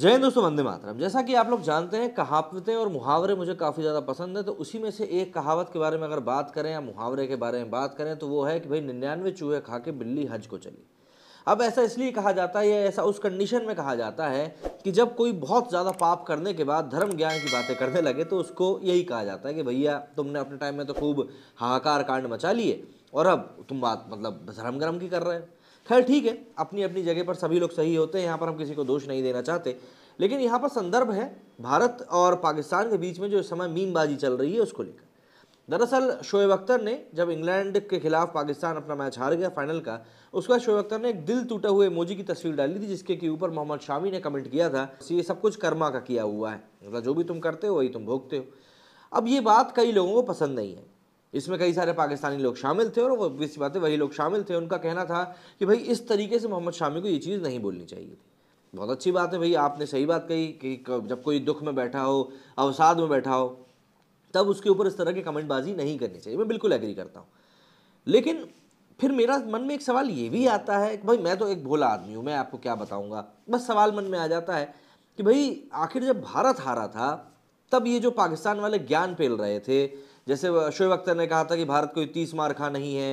जय हिंद दोस्तों वंदे मातरम जैसा कि आप लोग जानते हैं कहावतें और मुहावरे मुझे काफ़ी ज़्यादा पसंद है तो उसी में से एक कहावत के बारे में अगर बात करें या मुहावरे के बारे में बात करें तो वो है कि भाई निन्यानवे चूहे खा के बिल्ली हज को चली अब ऐसा इसलिए कहा जाता है या ऐसा उस कंडीशन में कहा जाता है कि जब कोई बहुत ज़्यादा पाप करने के बाद धर्म ज्ञान की बातें करने लगे तो उसको यही कहा जाता है कि भैया तुमने अपने टाइम में तो खूब हाहाकार कांड मचा लिए और अब तुम बात मतलब धर्म गर्म की कर रहे हो खैर ठीक है अपनी अपनी जगह पर सभी लोग सही होते हैं यहाँ पर हम किसी को दोष नहीं देना चाहते लेकिन यहाँ पर संदर्भ है भारत और पाकिस्तान के बीच में जो इस समय मीमबाजी चल रही है उसको लेकर दरअसल शोएब अख्तर ने जब इंग्लैंड के खिलाफ पाकिस्तान अपना मैच हार गया फाइनल का उसके बाद शोएब अख्तर ने एक दिल टूटा हुए मोजी की तस्वीर डाली थी जिसके के ऊपर मोहम्मद शामी ने कमेंट किया था ये सब कुछ कर्मा का किया हुआ है मतलब जो भी तुम करते हो वही तुम भोगते हो अब ये बात कई लोगों को पसंद नहीं है इसमें कई सारे पाकिस्तानी लोग शामिल थे और वो इस बात वही लोग शामिल थे उनका कहना था कि भाई इस तरीके से मोहम्मद शामी को ये चीज़ नहीं बोलनी चाहिए थी बहुत अच्छी बात है भाई आपने सही बात कही कि जब कोई दुख में बैठा हो अवसाद में बैठा हो तब उसके ऊपर इस तरह की कमेंटबाजी नहीं करनी चाहिए मैं बिल्कुल एग्री करता हूँ लेकिन फिर मेरा मन में एक सवाल ये भी आता है कि भाई मैं तो एक भोला आदमी हूँ मैं आपको क्या बताऊँगा बस सवाल मन में आ जाता है कि भाई आखिर जब भारत हारा था तब ये जो पाकिस्तान वाले ज्ञान पेल रहे थे जैसे शोएब अख्तर ने कहा था कि भारत कोई तीस मारखा नहीं है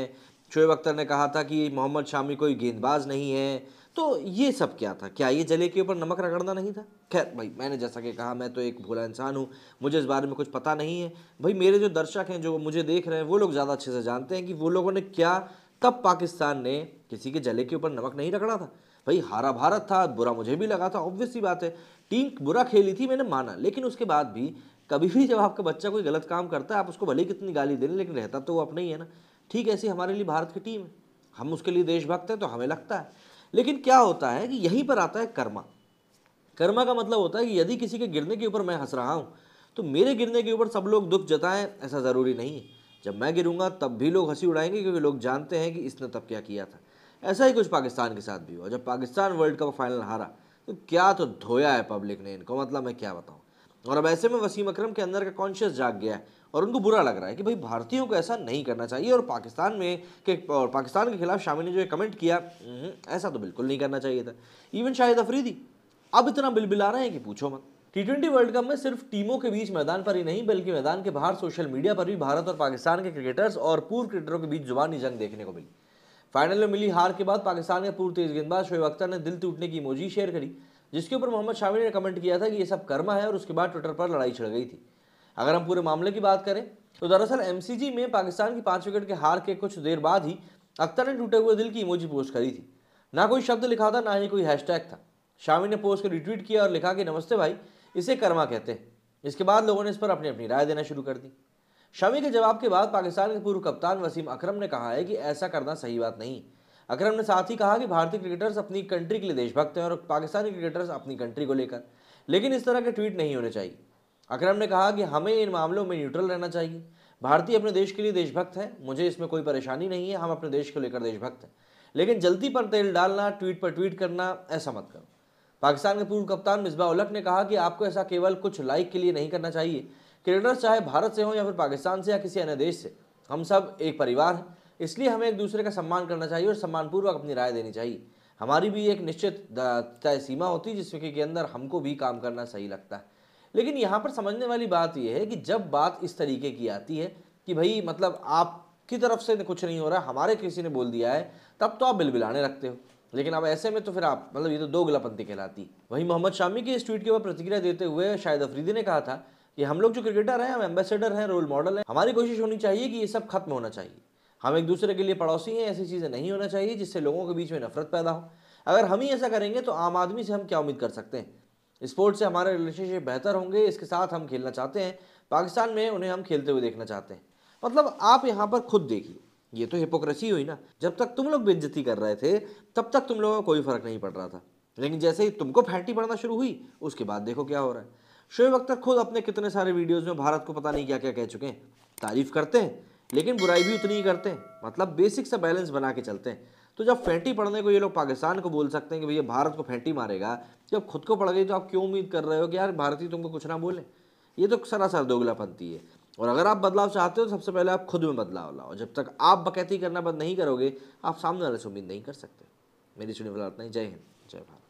शोएब अख्तर ने कहा था कि मोहम्मद शामी कोई गेंदबाज नहीं है तो ये सब क्या था क्या ये जले के ऊपर नमक रगड़ना नहीं था खैर भाई मैंने जैसा कि कहा मैं तो एक भोला इंसान हूँ मुझे इस बारे में कुछ पता नहीं है भाई मेरे जो दर्शक हैं जो मुझे देख रहे हैं वो लोग ज़्यादा अच्छे से जानते हैं कि वो लोगों ने क्या तब पाकिस्तान ने किसी के जले के ऊपर नमक नहीं रगड़ा था भाई हारा भारत था बुरा मुझे भी लगा था ऑब्वियसली बात है टीम बुरा खेली थी मैंने माना लेकिन उसके बाद भी कभी भी जब आपका बच्चा कोई गलत काम करता है आप उसको भले ही कितनी गाली देने लेकिन रहता तो वो अपना ही है ना ठीक ऐसी हमारे लिए भारत की टीम है हम उसके लिए देशभक्त हैं तो हमें लगता है लेकिन क्या होता है कि यहीं पर आता है कर्मा कर्मा का मतलब होता है कि यदि किसी के गिरने के ऊपर मैं हंस रहा हूँ तो मेरे गिरने के ऊपर सब लोग दुख जताएं ऐसा ज़रूरी नहीं है जब मैं गिरूंगा तब भी लोग हंसी उड़ाएंगे क्योंकि लोग जानते हैं कि इसने तब क्या किया था ऐसा ही कुछ पाकिस्तान के साथ भी हुआ जब पाकिस्तान वर्ल्ड कप फाइनल हारा तो क्या तो धोया है पब्लिक ने इनको मतलब मैं क्या बताऊँ और अब ऐसे में वसीम अकरम के अंदर का कॉन्शियस जाग गया है और उनको बुरा लग रहा है कि भाई भारतीयों को ऐसा नहीं करना चाहिए और पाकिस्तान में के और पाकिस्तान के खिलाफ शामिल ने जो कमेंट किया हम्म, ऐसा तो बिल्कुल नहीं करना चाहिए था इवन शाहिद अफरीदी अब इतना बिलबिला रहे हैं कि पूछो मत टी ट्वेंटी वर्ल्ड कप में सिर्फ टीमों के बीच मैदान पर ही नहीं बल्कि मैदान के बाहर सोशल मीडिया पर भी भारत और पाकिस्तान के क्रिकेटर्स और पूर्व क्रिकेटरों के बीच जुबानी जंग देखने को मिली फाइनल में मिली हार के बाद पाकिस्तान के पूर्व तेज गेंदबाज शोएब अख्तर ने दिल टूटने की मोजी शेयर करी जिसके ऊपर मोहम्मद शामी ने कमेंट किया था कि ये सब कर्मा है और उसके बाद ट्विटर पर लड़ाई छिड़ गई थी अगर हम पूरे मामले की बात करें तो दरअसल एम में पाकिस्तान की पाँच विकेट के हार के कुछ देर बाद ही अख्तर ने टूटे हुए दिल की इमोजी पोस्ट करी थी ना कोई शब्द लिखा था ना ही कोई हैशटैग था शामी ने पोस्ट को रिट्वीट किया और लिखा कि नमस्ते भाई इसे कर्मा कहते हैं इसके बाद लोगों ने इस पर अपनी अपनी राय देना शुरू कर दी शामी के जवाब के बाद पाकिस्तान के पूर्व कप्तान वसीम अकरम ने कहा है कि ऐसा करना सही बात नहीं अक्रम ने साथ ही कहा कि भारतीय क्रिकेटर्स अपनी कंट्री के लिए देशभक्त हैं और पाकिस्तानी क्रिकेटर्स अपनी कंट्री को लेकर लेकिन इस तरह के ट्वीट नहीं होने चाहिए अक्रम ने कहा कि हमें इन मामलों में न्यूट्रल रहना चाहिए भारतीय अपने देश के लिए देशभक्त हैं मुझे इसमें कोई परेशानी नहीं है हम अपने देश को लेकर देशभक्त हैं लेकिन जल्दी पर तेल डालना ट्वीट पर ट्वीट करना ऐसा मत करो पाकिस्तान के पूर्व कप्तान मिसबा उलक ने कहा कि आपको ऐसा केवल कुछ लाइक के लिए नहीं करना चाहिए क्रिकेटर्स चाहे भारत से हों या फिर पाकिस्तान से या किसी अन्य देश से हम सब एक परिवार हैं इसलिए हमें एक दूसरे का सम्मान करना चाहिए और सम्मानपूर्वक अपनी राय देनी चाहिए हमारी भी एक निश्चित तय सीमा होती है जिसके के अंदर हमको भी काम करना सही लगता है लेकिन यहाँ पर समझने वाली बात यह है कि जब बात इस तरीके की आती है कि भाई मतलब आपकी तरफ से कुछ नहीं हो रहा हमारे किसी ने बोल दिया है तब तो आप बिलबिलाने रखते हो लेकिन अब ऐसे में तो फिर आप मतलब ये तो दो गलापंथी कहलाती वहीं मोहम्मद शामी की इस ट्वीट के ऊपर प्रतिक्रिया देते हुए शायद अफरीदी ने कहा था कि हम लोग जो क्रिकेटर हैं हम एम्बेसडर हैं रोल मॉडल हैं हमारी कोशिश होनी चाहिए कि ये सब खत्म होना चाहिए हम एक दूसरे के लिए पड़ोसी हैं ऐसी चीज़ें नहीं होना चाहिए जिससे लोगों के बीच में नफरत पैदा हो अगर हम ही ऐसा करेंगे तो आम आदमी से हम क्या उम्मीद कर सकते हैं स्पोर्ट्स से हमारे रिलेशनशिप बेहतर होंगे इसके साथ हम खेलना चाहते हैं पाकिस्तान में उन्हें हम खेलते हुए देखना चाहते हैं मतलब आप यहाँ पर खुद देखिए ये तो हिपोक्रेसी हुई ना जब तक तुम लोग बेजती कर रहे थे तब तक तुम लोगों का कोई फ़र्क नहीं पड़ रहा था लेकिन जैसे ही तुमको फैटी पड़ना शुरू हुई उसके बाद देखो क्या हो रहा है शोएब अख्तर खुद अपने कितने सारे वीडियोज़ में भारत को पता नहीं क्या क्या कह चुके हैं तारीफ़ करते हैं लेकिन बुराई भी उतनी ही करते हैं मतलब बेसिक सा बैलेंस बना के चलते हैं तो जब फेंटी पढ़ने को ये लोग पाकिस्तान को बोल सकते हैं कि भैया भारत को फेंटी मारेगा जब खुद को पड़ गई तो आप क्यों उम्मीद कर रहे हो कि यार भारतीय तुमको कुछ ना बोले ये तो सरासर दोगलापंथी है और अगर आप बदलाव चाहते हो तो सबसे पहले आप खुद में बदलाव लाओ जब तक आप बकैती करना बंद नहीं करोगे आप सामने वाले से उम्मीद नहीं कर सकते मेरी सुनी वाला नहीं जय हिंद जय भारत